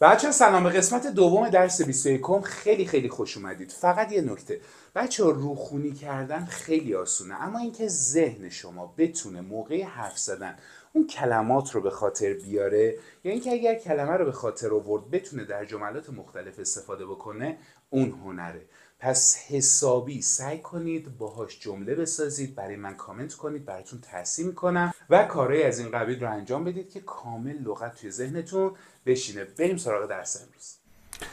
بچه سلام به قسمت دوم درس 21 خیلی خیلی خوش اومدید فقط یه نکته بچه روخونی کردن خیلی آسونه اما اینکه ذهن شما بتونه موقع حرف زدن اون کلمات رو به خاطر بیاره یا یعنی اینکه اگر کلمه رو به خاطر آورد بتونه در جملات مختلف استفاده بکنه اون هنره پس حسابی سعی کنید باهاش جمله بسازید برای من کامنت کنید براتون تحصیل میکنم و کارهای از این قبیل رو انجام بدید که کامل لغت توی ذهنتون بشینه بریم سراغ درس امروز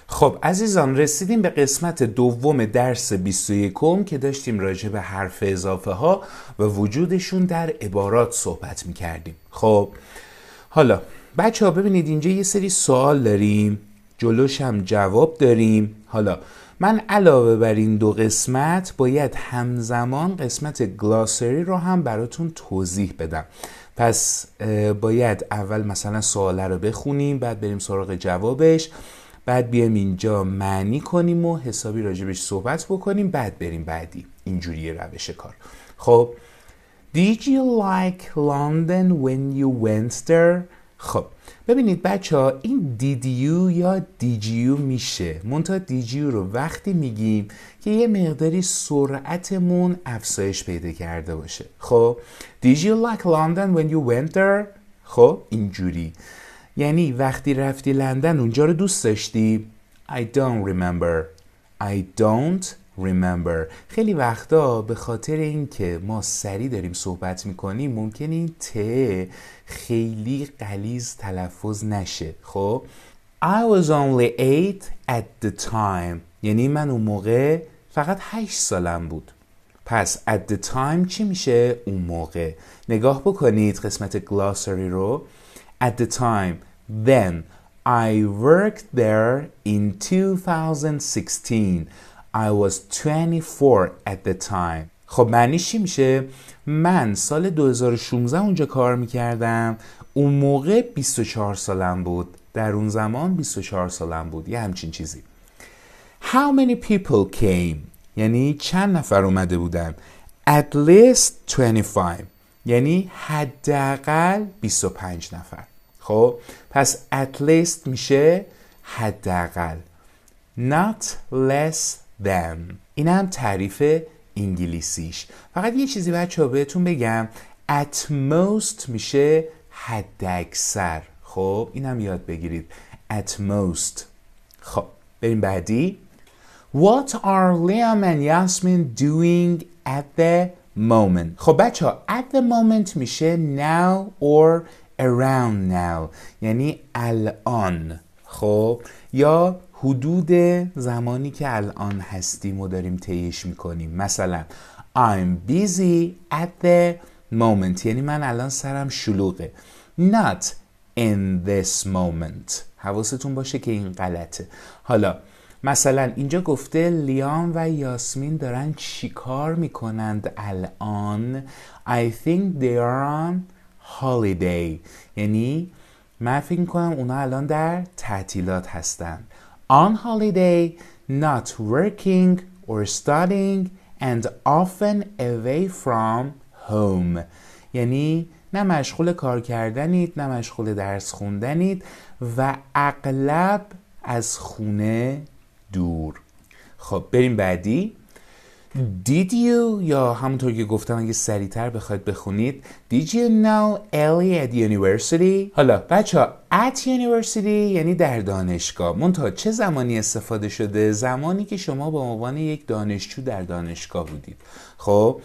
خب عزیزان رسیدیم به قسمت دوم درس 21 که داشتیم راجع به حرف اضافه ها و وجودشون در عبارات صحبت میکردیم خب حالا بچه ها ببینید اینجا یه سری سوال داریم جلوش هم جواب داریم حالا من علاوه بر این دو قسمت باید همزمان قسمت گلاسری رو هم براتون توضیح بدم پس باید اول مثلا سواله رو بخونیم بعد بریم سراغ جوابش بعد بیایم اینجا معنی کنیم و حسابی راجبش صحبت بکنیم بعد بریم بعدی اینجوری روش کار خب Did you like London when you went there? خب ببینید بچه ها این دیدیو یا دیجیو میشه منتها دیجیو رو وقتی میگیم که یه مقداری سرعتمون افزایش پیدا کرده باشه خب you like London when you went there خب اینجوری یعنی وقتی رفتی لندن اونجا رو دوست داشتی I don't remember I don't remember خیلی وقتا به خاطر اینکه ما سری داریم صحبت میکنیم ممکنه این ت خیلی قلیز تلفظ نشه خب I was only eight at the time یعنی من اون موقع فقط هشت سالم بود پس at the time چی میشه اون موقع نگاه بکنید قسمت گلاسری رو at the time then I worked there in 2016 I was 24 at the time خب معنیش چی میشه من سال 2016 اونجا کار میکردم اون موقع 24 سالم بود در اون زمان 24 سالم بود یه همچین چیزی How many people came یعنی چند نفر اومده بودن At least 25 یعنی حداقل 25 نفر خب پس at least میشه حداقل Not less them این هم تعریف انگلیسیش فقط یه چیزی بچه بهتون بگم at most میشه حد اکثر خب اینم یاد بگیرید at most خب بریم بعدی What are Liam and Yasmin doing at the moment خب بچه ها at the moment میشه now or around now یعنی الان خب یا حدود زمانی که الان هستیم و داریم طیش میکنیم مثلا I'm busy at the moment یعنی من الان سرم شلوغه not in this moment حواستون باشه که این غلطه حالا مثلا اینجا گفته لیام و یاسمین دارن کار میکنند الان I think they are on holiday یعنی من فکر کنم اونا الان در تعطیلات هستند. on holiday, not working or studying and often away from home یعنی نه مشغول کار کردنید نه مشغول درس خوندنید و اغلب از خونه دور خب بریم بعدی Did you یا همونطور که گفتم اگه سریعتر بخواید بخونید Did you know Ellie at university؟ حالا بچه ها at university یعنی در دانشگاه منتها چه زمانی استفاده شده؟ زمانی که شما به عنوان یک دانشجو در دانشگاه بودید خب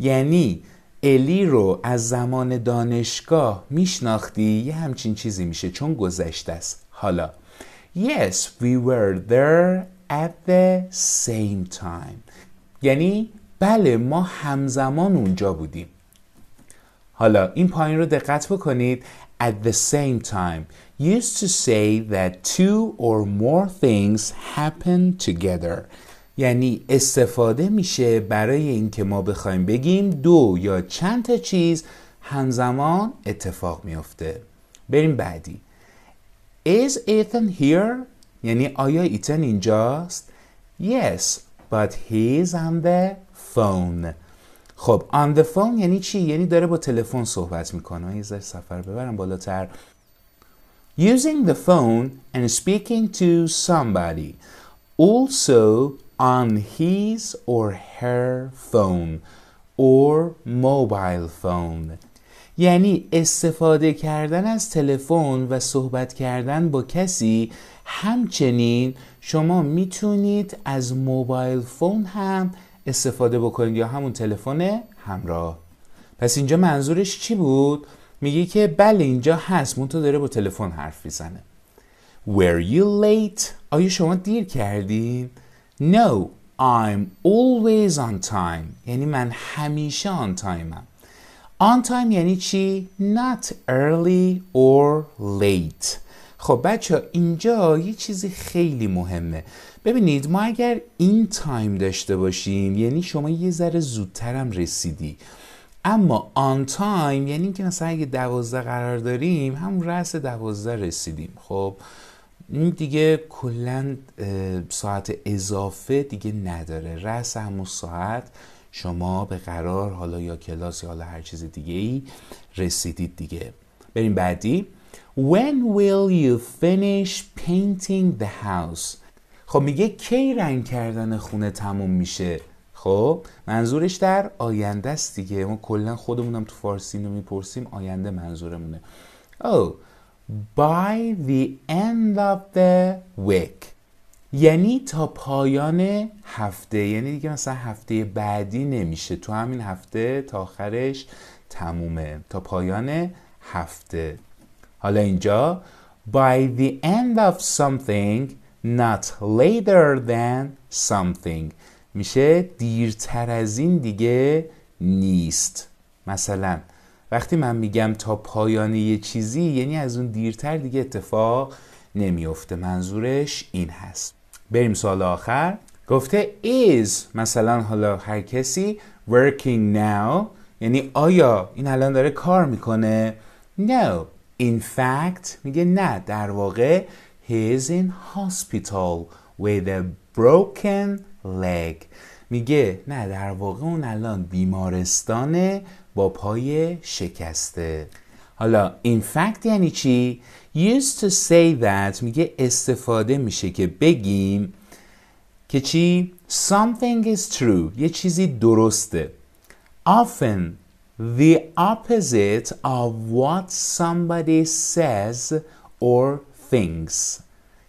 یعنی الی رو از زمان دانشگاه میشناختی یه همچین چیزی میشه چون گذشته است حالا Yes, we were there at the same time یعنی بله ما همزمان اونجا بودیم حالا این پایین رو دقت بکنید at the same time used to say that two or more things happen together یعنی استفاده میشه برای اینکه ما بخوایم بگیم دو یا چند تا چیز همزمان اتفاق میافته بریم بعدی Is Ethan here؟ یعنی آیا ایتن اینجاست؟ Yes, but he's on the phone خب on the phone یعنی چی؟ یعنی داره با تلفن صحبت میکنه یه ذره سفر ببرم بالاتر using the phone and speaking to somebody also on his or her phone or mobile phone یعنی استفاده کردن از تلفن و صحبت کردن با کسی همچنین شما میتونید از موبایل فون هم استفاده بکنید یا همون تلفن همراه پس اینجا منظورش چی بود میگه که بله اینجا هست مون داره با تلفن حرف میزنه Were you late آیا شما دیر کردین No I'm always on time یعنی من همیشه on timeم On time یعنی چی not early or late خب بچه اینجا یه چیزی خیلی مهمه ببینید ما اگر این تایم داشته باشیم یعنی شما یه ذره زودتر هم رسیدی اما آن تایم یعنی اینکه مثلا اگه دوازده قرار داریم همون رأس دوازده رسیدیم خب این دیگه کلا ساعت اضافه دیگه نداره رأس همون ساعت شما به قرار حالا یا کلاس یا حالا هر چیز دیگه ای رسیدید دیگه بریم بعدی When will you finish painting the house? خب میگه کی رنگ کردن خونه تموم میشه خب منظورش در آینده است دیگه ما کلا خودمونم تو فارسی اینو میپرسیم آینده منظورمونه oh by the end of the week یعنی تا پایان هفته یعنی دیگه مثلا هفته بعدی نمیشه تو همین هفته تا آخرش تمومه تا پایان هفته حالا اینجا by the end of something not later than something میشه دیرتر از این دیگه نیست مثلا وقتی من میگم تا پایان یه چیزی یعنی از اون دیرتر دیگه اتفاق نمیفته منظورش این هست بریم سال آخر گفته is مثلا حالا هر کسی working now یعنی آیا این الان داره کار میکنه no In fact میگه نه در واقع he is in hospital with a broken leg میگه نه در واقع اون الان بیمارستانه با پای شکسته حالا in fact یعنی چی؟ used to say that میگه استفاده میشه که بگیم که چی؟ something is true یه چیزی درسته often the opposite of what somebody says or thinks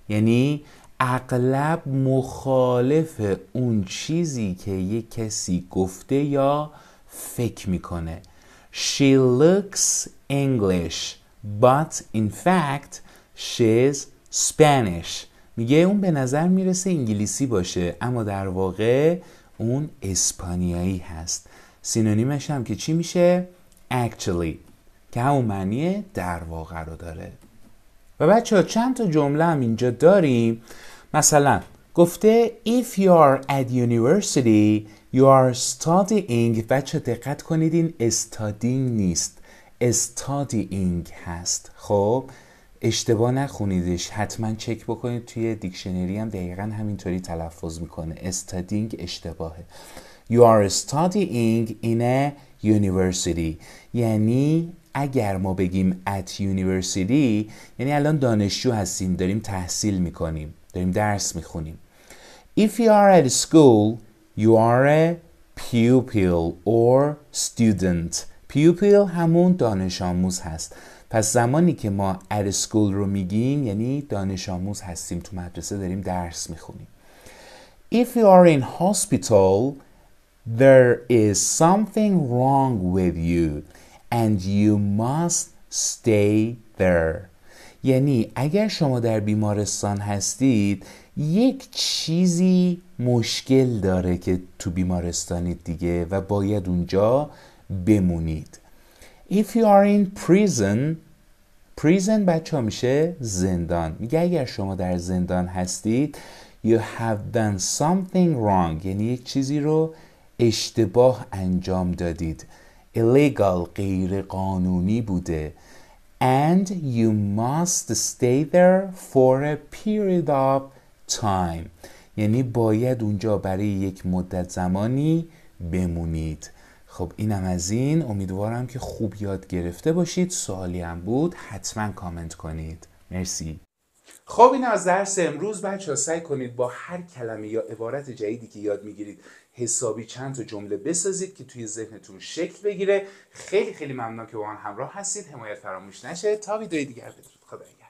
یعنی اغلب مخالف اون چیزی که یک کسی گفته یا فکر میکنه She looks English but in fact she's Spanish میگه اون به نظر میرسه انگلیسی باشه اما در واقع اون اسپانیایی هست سینونیمش هم که چی میشه actually که همون معنی در واقع رو داره و بچه ها چند تا جمله هم اینجا داریم مثلا گفته if you are at university you are studying بچه دقت کنید این studying نیست studying هست خب اشتباه نخونیدش حتما چک بکنید توی دیکشنری هم دقیقا همینطوری تلفظ میکنه studying اشتباهه You are studying in a university یعنی اگر ما بگیم at university یعنی الان دانشجو هستیم داریم تحصیل میکنیم داریم درس میخونیم If you are at school you are a pupil or student pupil همون دانش آموز هست پس زمانی که ما at school رو میگیم یعنی دانش آموز هستیم تو مدرسه داریم درس میخونیم If you are in hospital There is something wrong with you and you must stay there. یعنی اگر شما در بیمارستان هستید یک چیزی مشکل داره که تو بیمارستانید دیگه و باید اونجا بمونید If you are in prison prison بچه ها میشه زندان میگه اگر شما در زندان هستید You have done something wrong یعنی یک چیزی رو اشتباه انجام دادید illegal غیر قانونی بوده and you must stay there for a period of time یعنی باید اونجا برای یک مدت زمانی بمونید خب اینم از این امیدوارم که خوب یاد گرفته باشید سوالی هم بود حتما کامنت کنید مرسی خب این از درس امروز بچه ها سعی کنید با هر کلمه یا عبارت جدیدی که یاد میگیرید حسابی چند تا جمله بسازید که توی ذهنتون شکل بگیره خیلی خیلی ممنون که با من همراه هستید حمایت فراموش نشه تا ویدیوی دیگر بدرود خدا